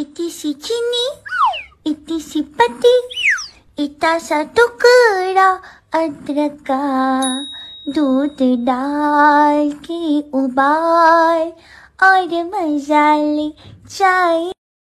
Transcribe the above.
इति सी चीनी इति सी पत्ती इता सा टुकड़ा अदरक का दूध डाल के उबाल और मसाले चाय